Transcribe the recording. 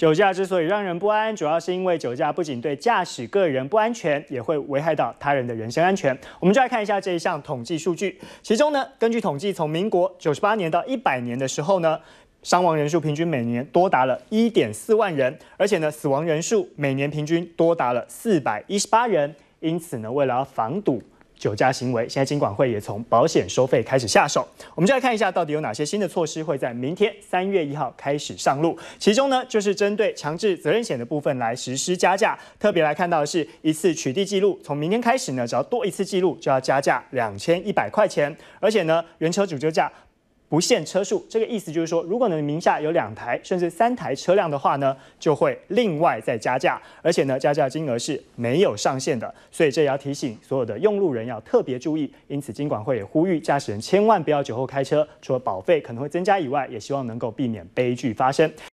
酒驾之所以让人不安，主要是因为酒驾不仅对驾驶个人不安全，也会危害到他人的人身安全。我们就来看一下这一项统计数据。其中呢，根据统计，从民国九十八年到一百年的时候呢，伤亡人数平均每年多达了一点四万人，而且呢，死亡人数每年平均多达了四百一十八人。因此呢，为了要防堵。酒驾行为，现在金管会也从保险收费开始下手。我们就来看一下，到底有哪些新的措施会在明天三月一号开始上路？其中呢，就是针对强制责任险的部分来实施加价。特别来看到的是一次取缔记录，从明天开始呢，只要多一次记录就要加价两千一百块钱，而且呢，原车主就价。不限车数，这个意思就是说，如果你名下有两台甚至三台车辆的话呢，就会另外再加价，而且呢，加价金额是没有上限的。所以，这也要提醒所有的用路人要特别注意。因此，金管会也呼吁驾驶人千万不要酒后开车。除了保费可能会增加以外，也希望能够避免悲剧发生。